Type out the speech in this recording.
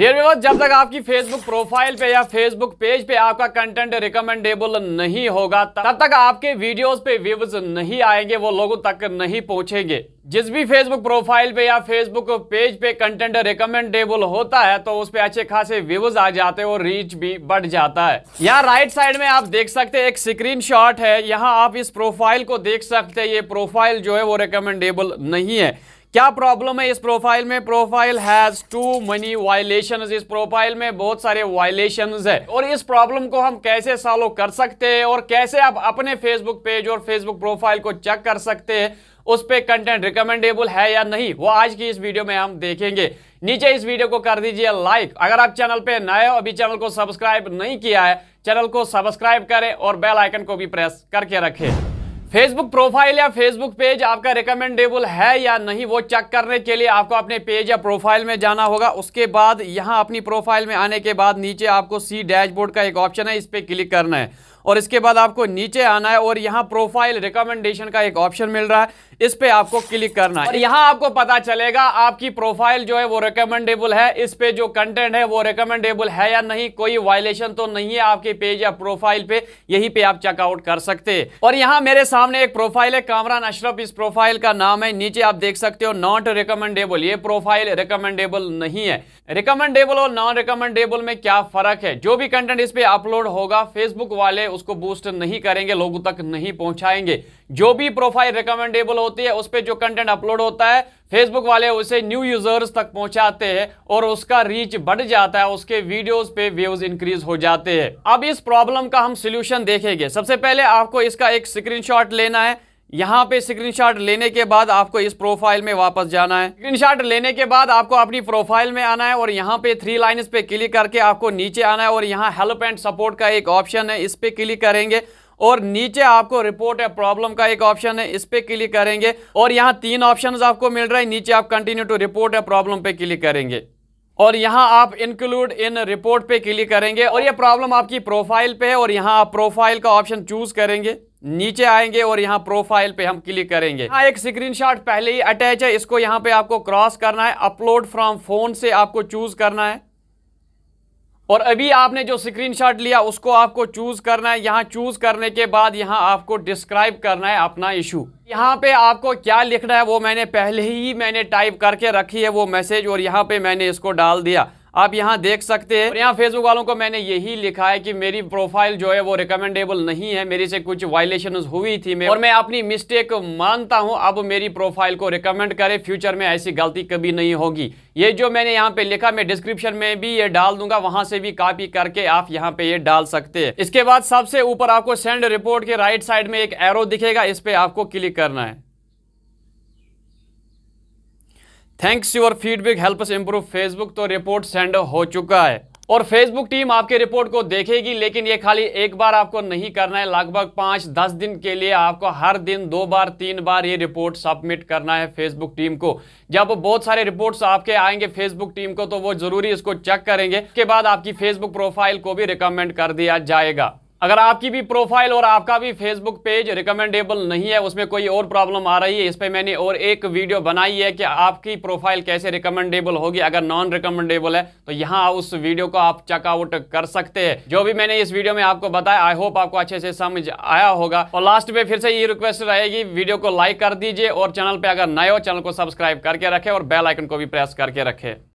dare विवर जब तक आपकी फेसबुक प्रोफाइल पे या फेसबुक पेज पे आपका कंटेंट रिकमेंडेबल नहीं होगा तब तक आपके वीडियोस पे व्यूज नहीं आएंगे वो लोगों तक नहीं पहुंचेंगे जिस भी फेसबुक प्रोफाइल पे या फेसबुक पेज पे कंटेंट रिकमेंडेबल होता है तो उस पे अच्छे खासे व्यूज आ जाते हैं और रीच भी बढ़ जाता है यहाँ राइट साइड में आप देख सकते हैं एक स्क्रीन है यहाँ आप इस प्रोफाइल को देख सकते हैं ये प्रोफाइल जो है वो रिकमेंडेबल नहीं है क्या प्रॉब्लम है इस प्रोफाइल में profile has too many violation इस प्रोफाइल में बहुत सारे वायलेशन है और इस प्रॉब्लम को हम कैसे सॉल्व कर सकते हैं और कैसे आप अपने फेसबुक पेज और फेसबुक प्रोफाइल को चेक कर सकते हैं उस पर कंटेंट रिकमेंडेबल है या नहीं वो आज की इस वीडियो में हम देखेंगे नीचे इस वीडियो को कर दीजिए लाइक अगर आप चैनल पे नए हो अभी चैनल को सब्सक्राइब नहीं किया है चैनल को सब्सक्राइब करें और बेल आइकन को भी प्रेस करके रखें फेसबुक प्रोफाइल या फेसबुक पेज आपका रिकमेंडेबल है या नहीं वो चेक करने के लिए आपको अपने पेज या प्रोफाइल में जाना होगा उसके बाद यहाँ अपनी प्रोफाइल में आने के बाद नीचे आपको सी डैशबोर्ड का एक ऑप्शन है इस पर क्लिक करना है और इसके बाद आपको नीचे आना है और यहाँ प्रोफाइल रिकमेंडेशन का एक ऑप्शन मिल रहा है इस पे आपको क्लिक करना है और यहाँ आपको पता चलेगा आपकी प्रोफाइल जो है वो रिकमेंडेबल है इस पे जो कंटेंट है वो रिकमेंडेबल है या नहीं कोई वायलेशन तो नहीं है आपके पेज या प्रोफाइल पे यही पे आप चेकआउट कर सकते हैं और यहाँ मेरे सामने एक प्रोफाइल है कामरान अशरफ इस प्रोफाइल का नाम है नीचे आप देख सकते हो नॉट रिकमेंडेबल ये प्रोफाइल रिकमेंडेबल नहीं है रिकमेंडेबल और नॉन रिकमेंडेबल में क्या फर्क है जो भी कंटेंट इस पे अपलोड होगा फेसबुक वाले उसको बूस्ट नहीं करेंगे लोगों तक नहीं पहुंचाएंगे जो भी प्रोफाइल रिकमेंडेबल होती है उस पर जो कंटेंट अपलोड होता है फेसबुक वाले उसे न्यू यूजर्स तक पहुंचाते हैं और उसका रीच बढ़ जाता है उसके वीडियोस पे व्यूज इंक्रीज हो जाते हैं अब इस प्रॉब्लम का हम सोल्यूशन देखेंगे सबसे पहले आपको इसका एक स्क्रीनशॉट लेना है यहाँ पे स्क्रीनशॉट लेने के बाद आपको इस प्रोफाइल में वापस जाना है स्क्रीनशॉट लेने के बाद आपको अपनी प्रोफाइल में आना है और यहाँ पे थ्री लाइन पे क्लिक करके आपको नीचे आना है और यहाँ हेल्प एंड सपोर्ट का एक ऑप्शन है इस पे क्लिक करेंगे और नीचे आपको रिपोर्ट या प्रॉब्लम का एक ऑप्शन है इस पे क्लिक करेंगे और यहाँ तीन ऑप्शन आपको मिल रहा है नीचे आप कंटिन्यू टू रिपोर्ट या प्रॉब्लम पे क्लिक करेंगे और यहाँ आप इंक्लूड इन रिपोर्ट पे क्लिक करेंगे और ये प्रॉब्लम आपकी प्रोफाइल पे है और यहाँ आप प्रोफाइल का ऑप्शन चूज करेंगे नीचे आएंगे और यहाँ प्रोफाइल पे हम क्लिक करेंगे हाँ एक स्क्रीनशॉट पहले ही अटैच है इसको यहाँ पे आपको क्रॉस करना है अपलोड फ्रॉम फोन से आपको चूज करना है और अभी आपने जो स्क्रीनशॉट लिया उसको आपको चूज करना है यहाँ चूज करने के बाद यहाँ आपको डिस्क्राइब करना है अपना इशू यहाँ पे आपको क्या लिखना है वो मैंने पहले ही मैंने टाइप करके रखी है वो मैसेज और यहाँ पे मैंने इसको डाल दिया आप यहाँ देख सकते हैं यहाँ फेसबुक वालों को मैंने यही लिखा है कि मेरी प्रोफाइल जो है वो रिकमेंडेबल नहीं है मेरे से कुछ वायलेशन हुई थी मैं और मैं अपनी मिस्टेक मानता हूं अब मेरी प्रोफाइल को रिकमेंड करें फ्यूचर में ऐसी गलती कभी नहीं होगी ये जो मैंने यहाँ पे लिखा मैं डिस्क्रिप्शन में भी ये डाल दूंगा वहां से भी कॉपी करके आप यहाँ पे ये डाल सकते हैं इसके बाद सबसे ऊपर आपको सेंड रिपोर्ट के राइट साइड में एक एरो दिखेगा इस पे आपको क्लिक करना है thanks your feedback help us improve Facebook तो रिपोर्ट सेंड हो चुका है और फेसबुक टीम आपके रिपोर्ट को देखेगी लेकिन ये खाली एक बार आपको नहीं करना है लगभग पाँच दस दिन के लिए आपको हर दिन दो बार तीन बार ये रिपोर्ट सबमिट करना है फेसबुक टीम को जब बहुत सारे रिपोर्ट्स आपके आएंगे फेसबुक टीम को तो वो जरूरी इसको चेक करेंगे उसके बाद आपकी फेसबुक प्रोफाइल को भी रिकमेंड कर दिया जाएगा अगर आपकी भी प्रोफाइल और आपका भी फेसबुक पेज रिकमेंडेबल नहीं है उसमें कोई और प्रॉब्लम आ रही है इस पर मैंने और एक वीडियो बनाई है कि आपकी प्रोफाइल कैसे रिकमेंडेबल होगी अगर नॉन रिकमेंडेबल है तो यहाँ उस वीडियो को आप चेकआउट कर सकते हैं जो भी मैंने इस वीडियो में आपको बताया आई होप आपको अच्छे से समझ आया होगा और लास्ट में फिर से ये रिक्वेस्ट रहेगी वीडियो को लाइक कर दीजिए और चैनल पर अगर नए हो चैनल को सब्सक्राइब करके रखे और बेलाइकन को भी प्रेस करके रखे